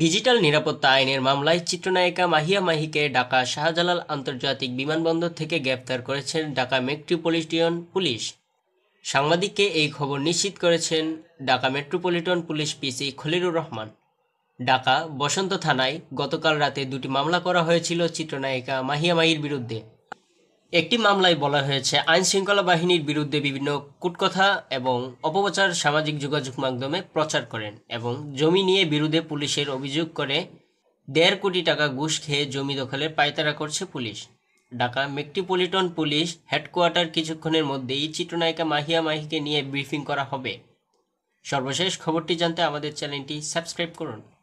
digital নিরাপত্তা আইনের মামলায় চিত্রনায়িকা মাহিয়া মাহিকে ঢাকা শাহজালাল আন্তর্জাতিক বিমানবন্দর থেকে গ্রেপ্তার করেছেন ঢাকা মেট্রোপলিটন পুলিশ সাংবাদিককে এই খবর নিশ্চিত করেছেন Dhaka metropolitan police PC Khalilur Rahman Dhaka বসন্ত থানায় গতকাল রাতে দুটি মামলা করা হয়েছিল চিত্রনায়িকা মাহিয়া মাহির বিরুদ্ধে একটি মামলায় বলা হয়েছে আইন শৃঙ্খলা বাহিনীর বিরুদ্ধে বিভিন্ন কুটকথা এবং অপপ্রচার সামাজিক যোগাযোগ মাধ্যমে প্রচার করেন এবং জমি নিয়ে বিরুদ্ধে পুলিশের অভিযোগ করে দেড় কোটি টাকা ঘুষ খেয়ে জমি দখলের পায়তারা করছে police Dhaka metropolitan police headquarter কিছুক্ষণের মধ্যেই চিত্রনায়িকা মাহিয়া মাহিকে নিয়ে ব্রিফিং করা হবে সর্বশেষ খবরটি জানতে আমাদের চ্যানেলটি সাবস্ক্রাইব করুন